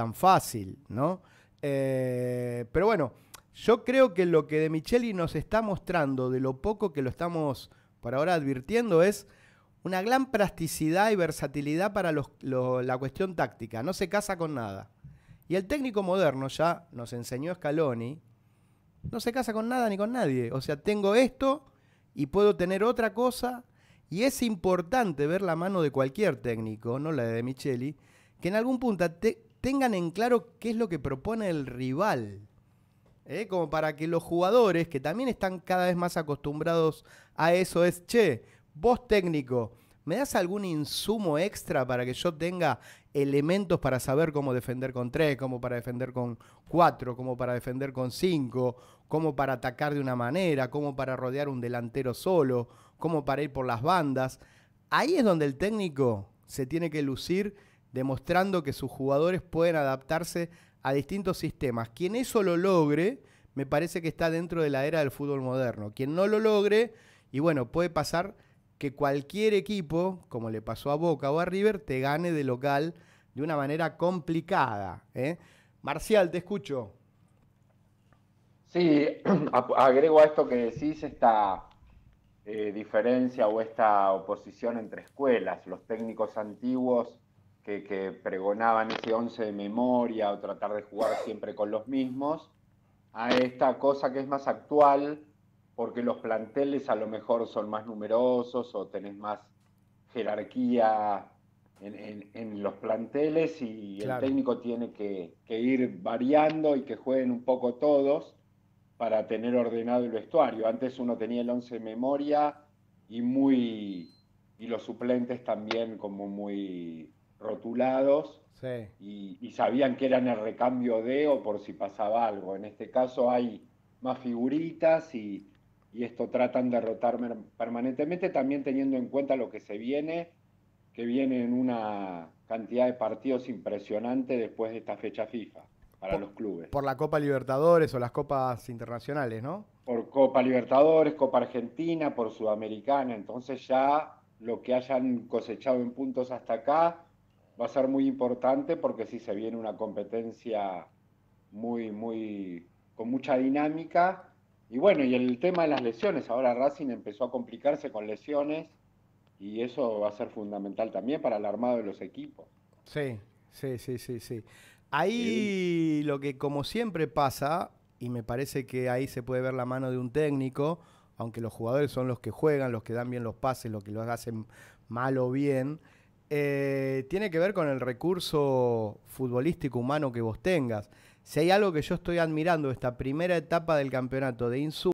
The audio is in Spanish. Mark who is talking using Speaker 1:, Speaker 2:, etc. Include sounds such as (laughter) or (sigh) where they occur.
Speaker 1: tan fácil, ¿no? Eh, pero bueno, yo creo que lo que De Micheli nos está mostrando, de lo poco que lo estamos por ahora advirtiendo, es una gran plasticidad y versatilidad para la cuestión táctica. No se casa con nada. Y el técnico moderno, ya nos enseñó Scaloni, no se casa con nada ni con nadie. O sea, tengo esto y puedo tener otra cosa. Y es importante ver la mano de cualquier técnico, no la de Micheli, que en algún punto tengan en claro qué es lo que propone el rival. ¿eh? Como para que los jugadores, que también están cada vez más acostumbrados a eso, es, che, vos técnico, ¿me das algún insumo extra para que yo tenga elementos para saber cómo defender con tres, cómo para defender con cuatro, cómo para defender con cinco, cómo para atacar de una manera, cómo para rodear un delantero solo, cómo para ir por las bandas? Ahí es donde el técnico se tiene que lucir demostrando que sus jugadores pueden adaptarse a distintos sistemas. Quien eso lo logre, me parece que está dentro de la era del fútbol moderno. Quien no lo logre, y bueno, puede pasar que cualquier equipo, como le pasó a Boca o a River, te gane de local de una manera complicada. ¿eh? Marcial, te escucho.
Speaker 2: Sí, (clears throat) agrego a esto que decís esta eh, diferencia o esta oposición entre escuelas. Los técnicos antiguos que, pregonaban ese once de memoria o tratar de jugar siempre con los mismos, a esta cosa que es más actual, porque los planteles a lo mejor son más numerosos o tenés más jerarquía en, los planteles y el técnico tiene que, ir variando y que jueguen un poco todos para tener ordenado el vestuario. Antes uno tenía el once de memoria y muy y los suplentes también como muy rotulados y, y, sabían que eran el recambio de o por si pasaba algo. En este caso hay más figuritas y, y esto tratan de rotar permanentemente, también teniendo en cuenta lo que se viene, que viene en una cantidad de partidos impresionante después de esta fecha FIFA para los clubes.
Speaker 1: Por la Copa Libertadores o las copas internacionales, ¿no?
Speaker 2: Por Copa Libertadores, Copa Argentina, por Sudamericana, entonces ya lo que hayan cosechado en puntos hasta acá va a ser muy importante porque si se viene una competencia muy, muy, con mucha dinámica. Y bueno, y el tema de las lesiones, ahora Racing empezó a complicarse con lesiones y eso va a ser fundamental también para el armado de los equipos.
Speaker 1: Sí, sí, sí, sí, sí. Ahí lo que como siempre pasa, y me parece que ahí se puede ver la mano de un técnico, aunque los jugadores son los que juegan, los que dan bien los pases, los que los hacen mal o bien, eh, tiene que ver con el recurso futbolístico humano que vos tengas. Si hay algo que yo estoy admirando esta primera etapa del campeonato de Insú,